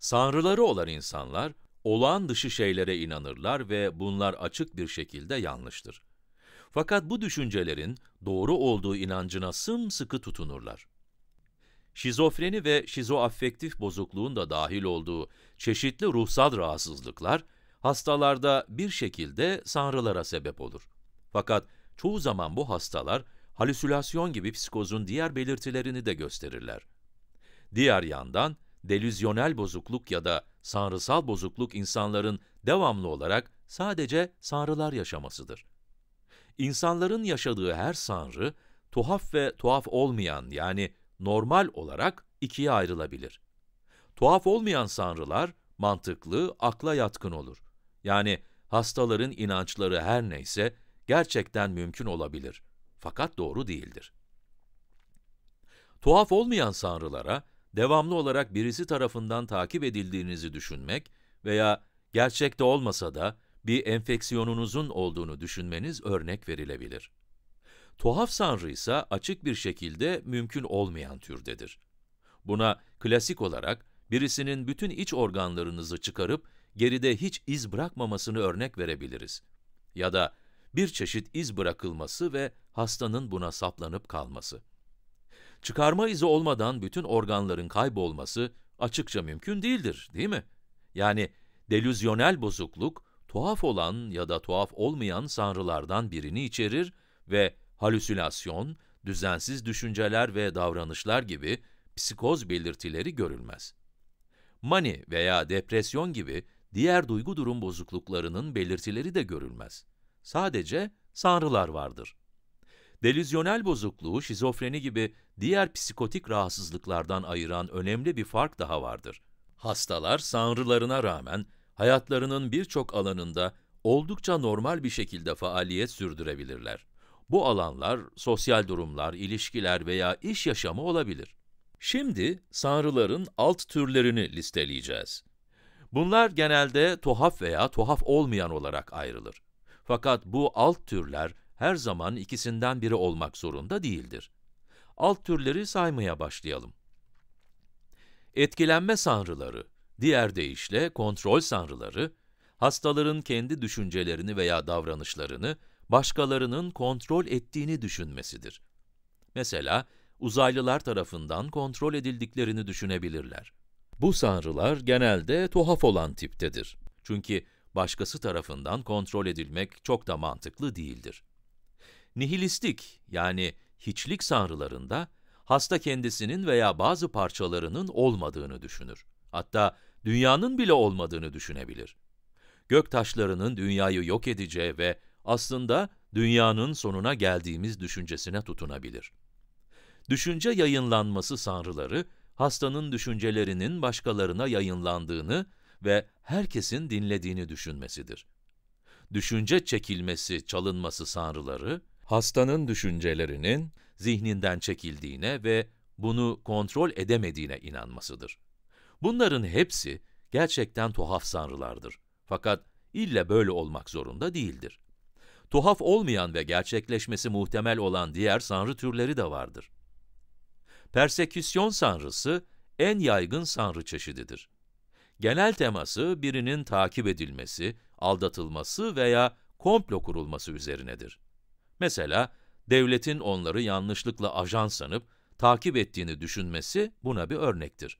Sanrıları olan insanlar, olağan dışı şeylere inanırlar ve bunlar açık bir şekilde yanlıştır. Fakat bu düşüncelerin doğru olduğu inancına sımsıkı tutunurlar. Şizofreni ve şizoaffektif bozukluğun da dahil olduğu çeşitli ruhsal rahatsızlıklar, hastalarda bir şekilde sanrılara sebep olur. Fakat çoğu zaman bu hastalar, halüsinasyon gibi psikozun diğer belirtilerini de gösterirler. Diğer yandan, delüzyonel bozukluk ya da sanrısal bozukluk insanların devamlı olarak sadece sanrılar yaşamasıdır. İnsanların yaşadığı her sanrı, tuhaf ve tuhaf olmayan yani normal olarak ikiye ayrılabilir. Tuhaf olmayan sanrılar, mantıklı, akla yatkın olur. Yani hastaların inançları her neyse, gerçekten mümkün olabilir. Fakat doğru değildir. Tuhaf olmayan sanrılara, devamlı olarak birisi tarafından takip edildiğinizi düşünmek veya gerçekte olmasa da bir enfeksiyonunuzun olduğunu düşünmeniz örnek verilebilir. Tuhaf sanrı ise açık bir şekilde mümkün olmayan türdedir. Buna klasik olarak birisinin bütün iç organlarınızı çıkarıp geride hiç iz bırakmamasını örnek verebiliriz. Ya da bir çeşit iz bırakılması ve hastanın buna saplanıp kalması. Çıkarma izi olmadan bütün organların kaybolması açıkça mümkün değildir, değil mi? Yani delüzyonel bozukluk, tuhaf olan ya da tuhaf olmayan sanrılardan birini içerir ve halüsinasyon, düzensiz düşünceler ve davranışlar gibi psikoz belirtileri görülmez. Mani veya depresyon gibi diğer duygu durum bozukluklarının belirtileri de görülmez. Sadece sanrılar vardır. Delüzyonel bozukluğu, şizofreni gibi diğer psikotik rahatsızlıklardan ayıran önemli bir fark daha vardır. Hastalar sanrılarına rağmen hayatlarının birçok alanında oldukça normal bir şekilde faaliyet sürdürebilirler. Bu alanlar sosyal durumlar, ilişkiler veya iş yaşamı olabilir. Şimdi sanrıların alt türlerini listeleyeceğiz. Bunlar genelde tuhaf veya tuhaf olmayan olarak ayrılır. Fakat bu alt türler her zaman ikisinden biri olmak zorunda değildir. Alt türleri saymaya başlayalım. Etkilenme sanrıları, diğer deyişle kontrol sanrıları, hastaların kendi düşüncelerini veya davranışlarını başkalarının kontrol ettiğini düşünmesidir. Mesela, uzaylılar tarafından kontrol edildiklerini düşünebilirler. Bu sanrılar genelde tuhaf olan tiptedir. Çünkü başkası tarafından kontrol edilmek çok da mantıklı değildir. Nihilistik yani hiçlik sanrılarında hasta kendisinin veya bazı parçalarının olmadığını düşünür. Hatta dünyanın bile olmadığını düşünebilir. Gök taşlarının dünyayı yok edeceği ve aslında dünyanın sonuna geldiğimiz düşüncesine tutunabilir. Düşünce yayınlanması sanrıları, hastanın düşüncelerinin başkalarına yayınlandığını ve herkesin dinlediğini düşünmesidir. Düşünce çekilmesi, çalınması sanrıları, hastanın düşüncelerinin zihninden çekildiğine ve bunu kontrol edemediğine inanmasıdır. Bunların hepsi gerçekten tuhaf sanrılardır. Fakat illa böyle olmak zorunda değildir. Tuhaf olmayan ve gerçekleşmesi muhtemel olan diğer sanrı türleri de vardır. Perseküsyon sanrısı en yaygın sanrı çeşididir. Genel teması birinin takip edilmesi, aldatılması veya komplo kurulması üzerinedir. Mesela devletin onları yanlışlıkla ajan sanıp takip ettiğini düşünmesi buna bir örnektir.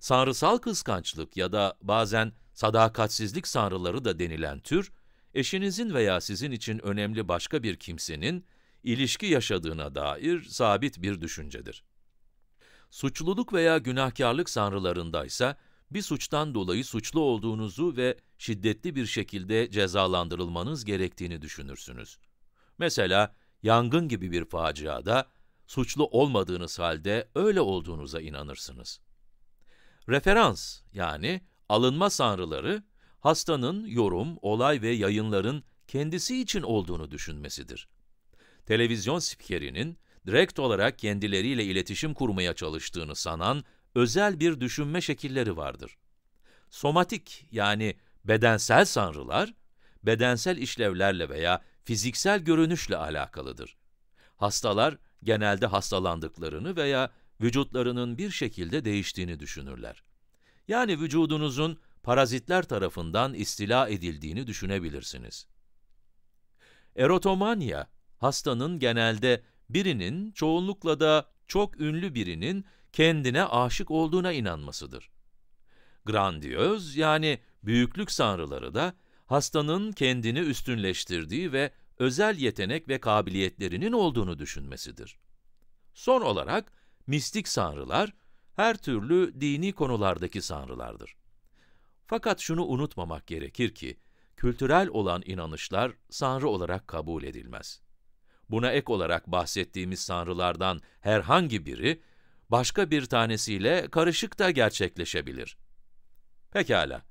Sanrısal kıskançlık ya da bazen sadakatsizlik sanrıları da denilen tür, eşinizin veya sizin için önemli başka bir kimsenin ilişki yaşadığına dair sabit bir düşüncedir. Suçluluk veya günahkarlık sanrılarında ise bir suçtan dolayı suçlu olduğunuzu ve şiddetli bir şekilde cezalandırılmanız gerektiğini düşünürsünüz. Mesela yangın gibi bir faciada suçlu olmadığınız halde öyle olduğunuza inanırsınız. Referans yani alınma sanrıları hastanın yorum, olay ve yayınların kendisi için olduğunu düşünmesidir. Televizyon spikerinin direkt olarak kendileriyle iletişim kurmaya çalıştığını sanan özel bir düşünme şekilleri vardır. Somatik yani bedensel sanrılar, bedensel işlevlerle veya fiziksel görünüşle alakalıdır. Hastalar genelde hastalandıklarını veya vücutlarının bir şekilde değiştiğini düşünürler. Yani vücudunuzun parazitler tarafından istila edildiğini düşünebilirsiniz. Erotomanya, hastanın genelde birinin, çoğunlukla da çok ünlü birinin kendine aşık olduğuna inanmasıdır. Grandiyöz yani büyüklük sanrıları da hastanın kendini üstünleştirdiği ve özel yetenek ve kabiliyetlerinin olduğunu düşünmesidir. Son olarak, mistik sanrılar, her türlü dini konulardaki sanrılardır. Fakat şunu unutmamak gerekir ki, kültürel olan inanışlar sanrı olarak kabul edilmez. Buna ek olarak bahsettiğimiz sanrılardan herhangi biri, başka bir tanesiyle karışık da gerçekleşebilir. Pekala.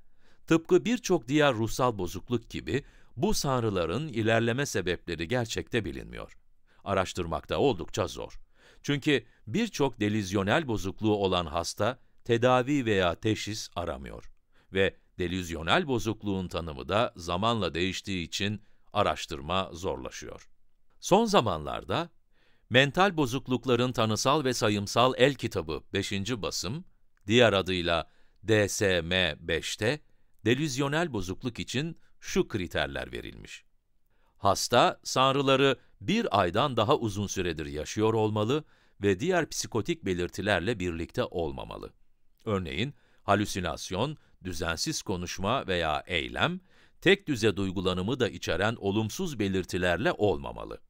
Tıpkı birçok diğer ruhsal bozukluk gibi bu sanrıların ilerleme sebepleri gerçekte bilinmiyor. Araştırmak da oldukça zor. Çünkü birçok delizyonel bozukluğu olan hasta tedavi veya teşhis aramıyor ve delizyonel bozukluğun tanımı da zamanla değiştiği için araştırma zorlaşıyor. Son zamanlarda Mental Bozuklukların Tanısal ve Sayımsal El Kitabı 5. basım, diğer adıyla DSM-5'te delüzyonel bozukluk için şu kriterler verilmiş. Hasta, sanrıları bir aydan daha uzun süredir yaşıyor olmalı ve diğer psikotik belirtilerle birlikte olmamalı. Örneğin, halüsinasyon, düzensiz konuşma veya eylem, tek düze duygulanımı da içeren olumsuz belirtilerle olmamalı.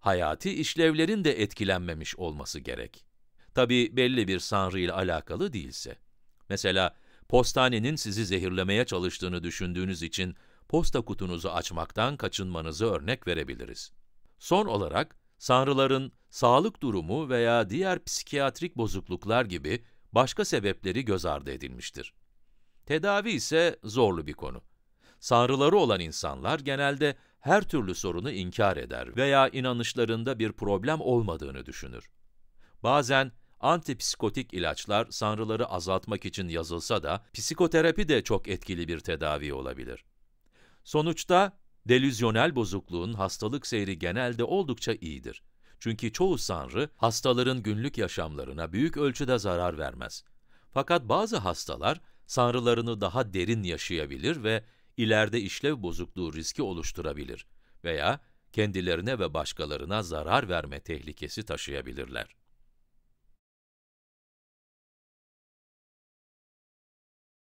Hayati işlevlerin de etkilenmemiş olması gerek. Tabi belli bir sanrı ile alakalı değilse. Mesela, Postanenin sizi zehirlemeye çalıştığını düşündüğünüz için posta kutunuzu açmaktan kaçınmanızı örnek verebiliriz. Son olarak, sanrıların sağlık durumu veya diğer psikiyatrik bozukluklar gibi başka sebepleri göz ardı edilmiştir. Tedavi ise zorlu bir konu. Sanrıları olan insanlar genelde her türlü sorunu inkar eder veya inanışlarında bir problem olmadığını düşünür. Bazen Antipsikotik ilaçlar sanrıları azaltmak için yazılsa da psikoterapi de çok etkili bir tedavi olabilir. Sonuçta delüzyonel bozukluğun hastalık seyri genelde oldukça iyidir. Çünkü çoğu sanrı hastaların günlük yaşamlarına büyük ölçüde zarar vermez. Fakat bazı hastalar sanrılarını daha derin yaşayabilir ve ileride işlev bozukluğu riski oluşturabilir veya kendilerine ve başkalarına zarar verme tehlikesi taşıyabilirler.